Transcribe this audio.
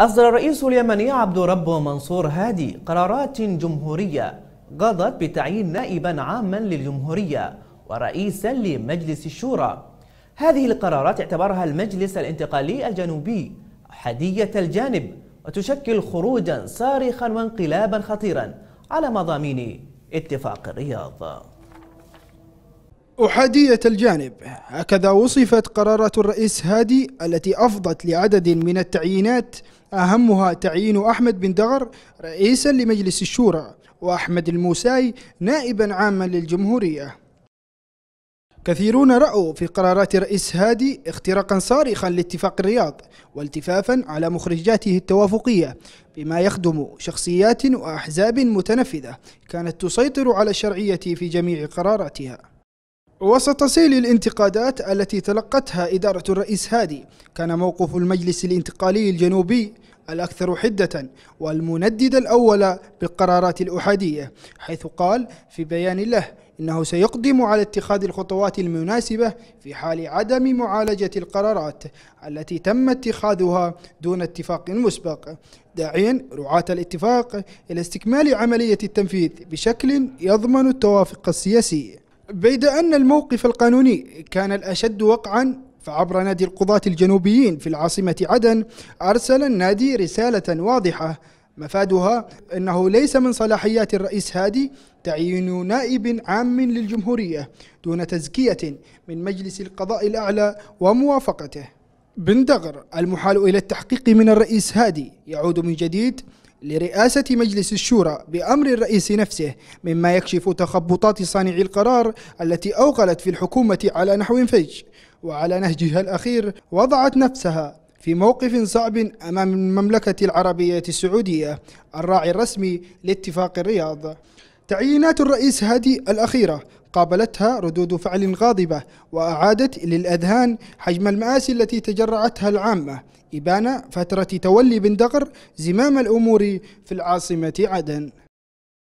أصدر الرئيس اليمني عبد رب منصور هادي قرارات جمهورية قضت بتعيين نائبا عاما للجمهورية ورئيسا لمجلس الشورى هذه القرارات اعتبرها المجلس الانتقالي الجنوبي حدية الجانب وتشكل خروجا صارخا وانقلابا خطيرا على مضامين اتفاق الرياض أحادية الجانب هكذا وصفت قرارات الرئيس هادي التي أفضت لعدد من التعيينات أهمها تعيين أحمد بن دغر رئيسا لمجلس الشورى وأحمد الموساي نائبا عاما للجمهورية كثيرون رأوا في قرارات رئيس هادي اختراقا صارخا لاتفاق الرياض والتفافا على مخرجاته التوافقية بما يخدم شخصيات وأحزاب متنفذة كانت تسيطر على الشرعية في جميع قراراتها وسط سيل الانتقادات التي تلقتها إدارة الرئيس هادي كان موقف المجلس الانتقالي الجنوبي الأكثر حدة والمندد الأول بالقرارات الأحادية حيث قال في بيان له إنه سيقدم على اتخاذ الخطوات المناسبة في حال عدم معالجة القرارات التي تم اتخاذها دون اتفاق مسبق داعيا رعاة الاتفاق إلى استكمال عملية التنفيذ بشكل يضمن التوافق السياسي بيد أن الموقف القانوني كان الأشد وقعا فعبر نادي القضاة الجنوبيين في العاصمة عدن أرسل النادي رسالة واضحة مفادها أنه ليس من صلاحيات الرئيس هادي تعيين نائب عام للجمهورية دون تزكية من مجلس القضاء الأعلى وموافقته بندغر المحال إلى التحقيق من الرئيس هادي يعود من جديد لرئاسة مجلس الشورى بأمر الرئيس نفسه مما يكشف تخبطات صانعي القرار التي أوغلت في الحكومة على نحو فج وعلى نهجها الأخير وضعت نفسها في موقف صعب أمام المملكة العربية السعودية الراعي الرسمي لاتفاق الرياض تعيينات الرئيس هادي الأخيرة قابلتها ردود فعل غاضبة وأعادت للأذهان حجم المآسي التي تجرعتها العامة إبان فترة تولي بن دقر زمام الأمور في العاصمة عدن